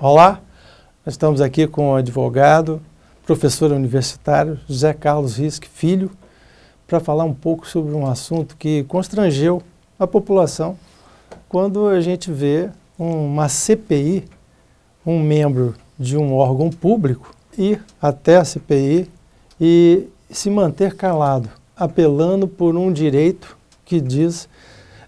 Olá, nós estamos aqui com o advogado, professor universitário José Carlos Risque Filho, para falar um pouco sobre um assunto que constrangeu a população quando a gente vê uma CPI, um membro de um órgão público, ir até a CPI e se manter calado, apelando por um direito que diz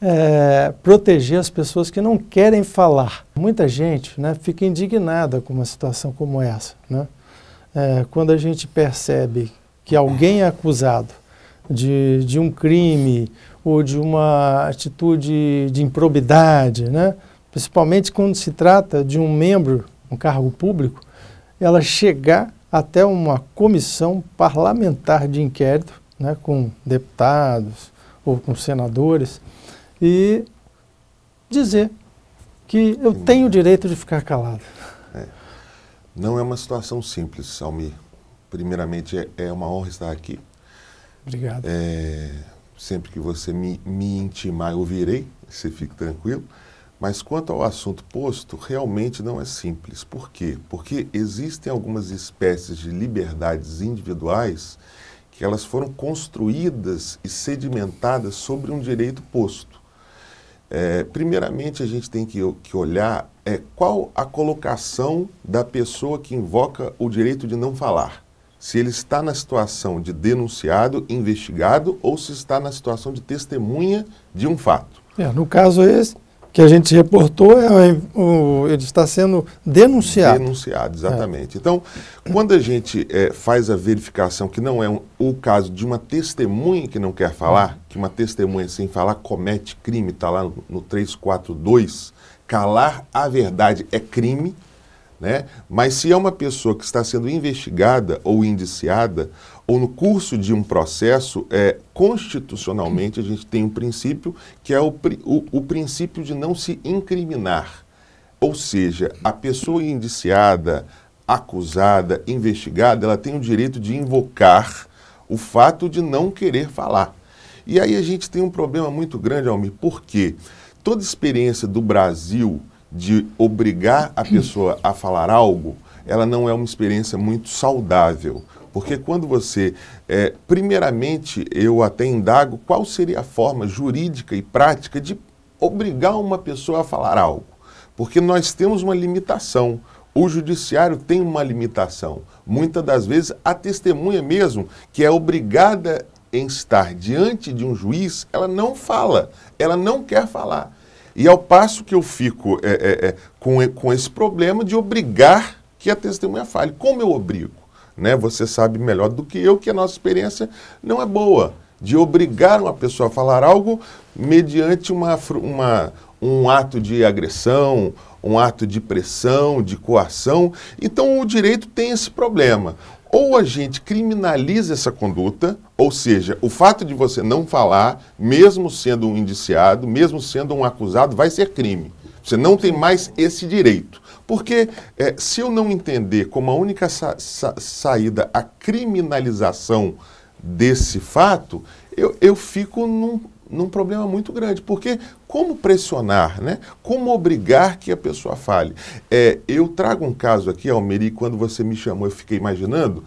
é, proteger as pessoas que não querem falar. Muita gente né, fica indignada com uma situação como essa. Né? É, quando a gente percebe que alguém é acusado de, de um crime ou de uma atitude de improbidade, né? principalmente quando se trata de um membro, um cargo público, ela chegar até uma comissão parlamentar de inquérito, né, com deputados ou com senadores, e dizer que eu tenho o direito de ficar calado. É. Não é uma situação simples, Almir. Primeiramente, é, é, uma honra estar aqui. Obrigado. É, sempre que você me, me intimar, eu virei, você fique tranquilo. Mas quanto ao assunto posto, realmente não é simples. Por quê? Porque existem algumas espécies de liberdades individuais que elas foram construídas e sedimentadas sobre um direito posto. É, primeiramente, a gente tem que, que olhar é, qual a colocação da pessoa que invoca o direito de não falar. Se ele está na situação de denunciado, investigado ou se está na situação de testemunha de um fato. É, no caso esse, que a gente reportou, é, é, o, ele está sendo denunciado. Denunciado, exatamente. É. Então, quando a gente é, faz a verificação que não é um, o caso de uma testemunha que não quer falar, que uma testemunha sem falar comete crime, está lá no, no 342, calar a verdade é crime, né? mas se é uma pessoa que está sendo investigada ou indiciada, ou no curso de um processo, é, constitucionalmente a gente tem um princípio que é o, o, o princípio de não se incriminar. Ou seja, a pessoa indiciada, acusada, investigada, ela tem o direito de invocar o fato de não querer falar. E aí a gente tem um problema muito grande, Almir, porque toda experiência do Brasil de obrigar a pessoa a falar algo, ela não é uma experiência muito saudável. Porque quando você, é, primeiramente, eu até indago qual seria a forma jurídica e prática de obrigar uma pessoa a falar algo. Porque nós temos uma limitação. O judiciário tem uma limitação. Muitas das vezes, a testemunha mesmo, que é obrigada em estar diante de um juiz, ela não fala, ela não quer falar. E ao passo que eu fico é, é, é, com, com esse problema de obrigar que a testemunha fale. Como eu obrigo? né? Você sabe melhor do que eu que a nossa experiência não é boa de obrigar uma pessoa a falar algo mediante uma, uma, um ato de agressão, um ato de pressão, de coação. Então o direito tem esse problema. Ou a gente criminaliza essa conduta, ou seja, o fato de você não falar, mesmo sendo um indiciado, mesmo sendo um acusado, vai ser crime. Você não tem mais esse direito. Porque é, se eu não entender como a única sa sa saída a criminalização desse fato, eu, eu fico num, num problema muito grande. Porque como pressionar, né? Como obrigar que a pessoa fale? É, eu trago um caso aqui, Almeri, quando você me chamou, eu fiquei imaginando.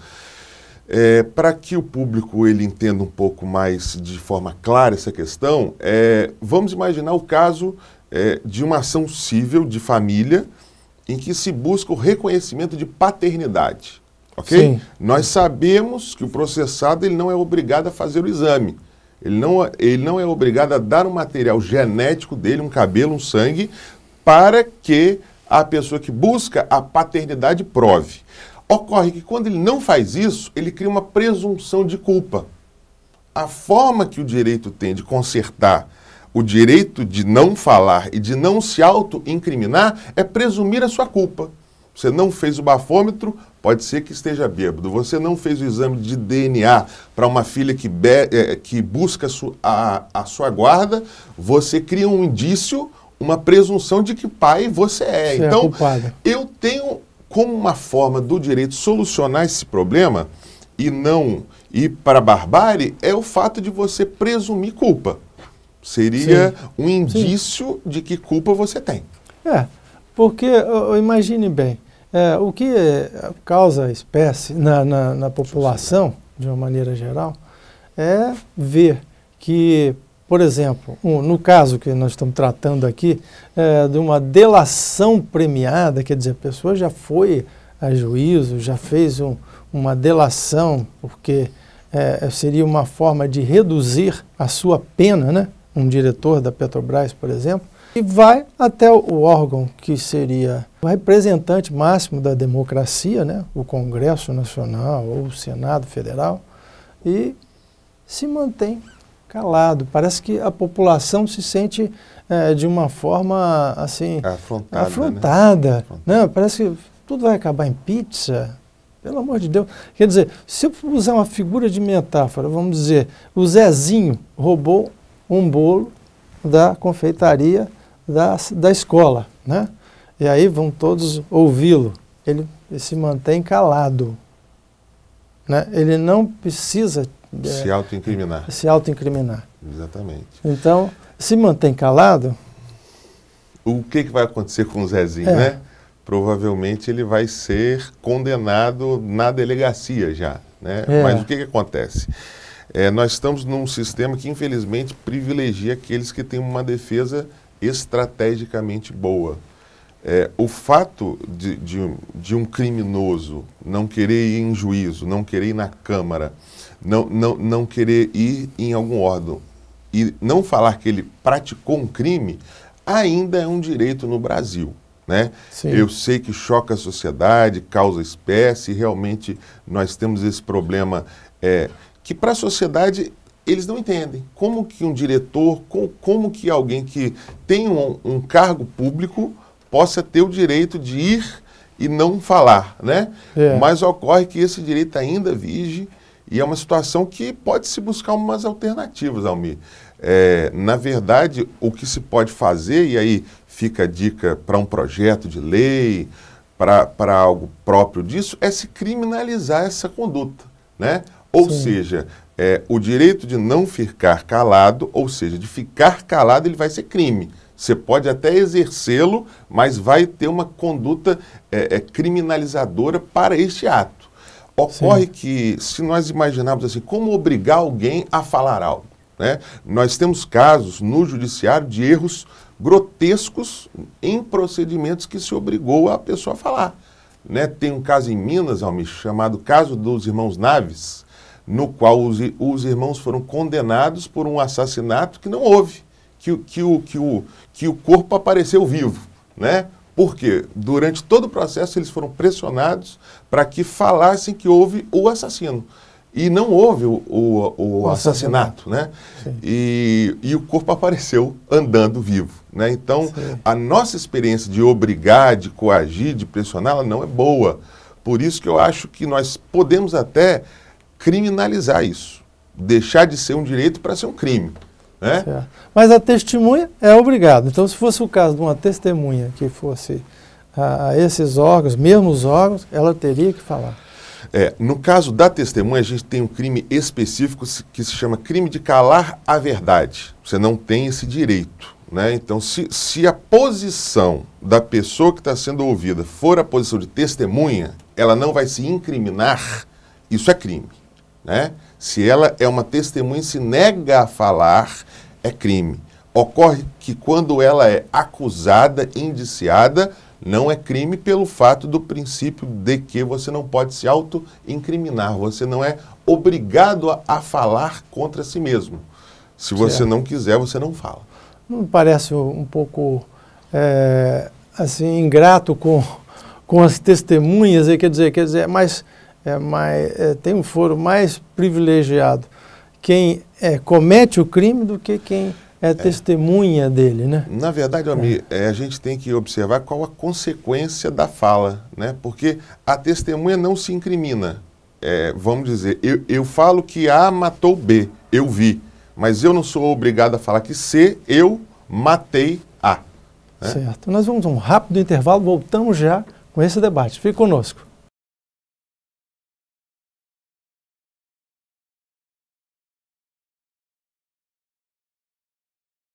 É, para que o público ele entenda um pouco mais de forma clara essa questão, é, vamos imaginar o caso é, de uma ação civil de família em que se busca o reconhecimento de paternidade. Ok? Sim. Nós sabemos que o processado ele não é obrigado a fazer o exame. Ele não, ele não é obrigado a dar um material genético dele, um cabelo, um sangue, para que a pessoa que busca a paternidade prove. Ocorre que quando ele não faz isso, ele cria uma presunção de culpa. A forma que o direito tem de consertar o direito de não falar e de não se auto-incriminar é presumir a sua culpa. Você não fez o bafômetro, pode ser que esteja bêbado. Você não fez o exame de DNA para uma filha que, é, que busca a, a sua guarda, você cria um indício, uma presunção de que pai você é. Você é então, é eu tenho como uma forma do direito solucionar esse problema e não ir para a barbárie é o fato de você presumir culpa. Seria Sim. um indício Sim. de que culpa você tem. É, porque imagine bem, é, o que causa espécie na, na, na população, de uma maneira geral, é ver que, por exemplo, um, no caso que nós estamos tratando aqui, é, de uma delação premiada, quer dizer, a pessoa já foi a juízo, já fez um, uma delação, porque é, seria uma forma de reduzir a sua pena, né? um diretor da Petrobras, por exemplo, e vai até o órgão que seria o representante máximo da democracia, né? o Congresso Nacional ou o Senado Federal, e se mantém calado. Parece que a população se sente é, de uma forma assim afrontada, né? afrontada, né? afrontada. parece que tudo vai acabar em pizza. Pelo amor de Deus. Quer dizer, se eu usar uma figura de metáfora, vamos dizer, o Zezinho roubou um bolo da confeitaria da, da escola, né? E aí vão todos ouvi-lo. Ele, ele, se mantém calado, né? Ele não precisa é, se é, autoincriminar. Se autoincriminar. Exatamente. Então, se mantém calado. O que, que vai acontecer com o Zezinho, é. né? Provavelmente ele vai ser condenado na delegacia já, né? É. Mas o que, que acontece? É, nós estamos num sistema que, infelizmente, privilegia aqueles que têm uma defesa estrategicamente boa. É, o fato de, de, de, um criminoso não querer ir em juízo, não querer ir na Câmara, não, não, não querer ir em algum órgão e não falar que ele praticou um crime, ainda é um direito no Brasil. Né? Eu sei que choca a sociedade, causa espécie, realmente nós temos esse problema é, que para a sociedade eles não entendem como que um diretor, como que alguém que tem um, um, cargo público possa ter o direito de ir e não falar, né? É. Mas ocorre que esse direito ainda vige e é uma situação que pode se buscar umas alternativas, Almir. É, na verdade, o que se pode fazer, e aí fica a dica para um projeto de lei, para algo próprio disso, é se criminalizar essa conduta, né? Ou Sim. seja, é, o direito de não ficar calado, ou seja, de ficar calado, ele vai ser crime. Você pode até exercê-lo, mas vai ter uma conduta é, é, criminalizadora para este ato. Ocorre Sim. que, se nós imaginarmos assim, como obrigar alguém a falar algo? Né? Nós temos casos no judiciário de erros grotescos em procedimentos que se obrigou a pessoa a falar. Né? Tem um caso em Minas, Almir, chamado caso dos irmãos Naves, no qual os, os irmãos foram condenados por um assassinato que não houve, que, que, o, que, o, que o corpo apareceu vivo, né? Porque durante todo o processo eles foram pressionados para que falassem que houve o assassino. E não houve o, o, o, assassinato, assassinato, né? E, e, o corpo apareceu andando vivo, né? Então, Sim. a nossa experiência de obrigar, de coagir, de pressionar, ela não é boa. Por isso que eu acho que nós podemos até criminalizar isso. Deixar de ser um direito para ser um crime. Né? Mas a testemunha é obrigada. Então, se fosse o caso de uma testemunha que fosse a, a esses órgãos, mesmos órgãos, ela teria que falar. É, no caso da testemunha, a gente tem um crime específico que se chama crime de calar a verdade. Você não tem esse direito. Né? Então, se, se a posição da pessoa que está sendo ouvida for a posição de testemunha, ela não vai se incriminar, isso é crime. Né? Se ela é uma testemunha e se nega a falar, é crime. Ocorre que quando ela é acusada, indiciada, não é crime pelo fato do princípio de que você não pode se auto-incriminar, você não é obrigado a, a, falar contra si mesmo. Se você certo. não quiser, você não fala. Não parece um pouco é, assim ingrato com, com as testemunhas, quer dizer, quer dizer, mas é mais, é, tem um foro mais privilegiado quem é, comete o crime do que quem é, é. testemunha dele, né? Na verdade, Ami, é. é, a gente tem que observar qual a consequência da fala, né? Porque a testemunha não se incrimina. vamos dizer, eu, eu falo que A matou B, eu vi, mas eu não sou obrigado a falar que C, eu matei A. Né? Certo. Nós vamos a um rápido intervalo, voltamos já com esse debate. Fique conosco.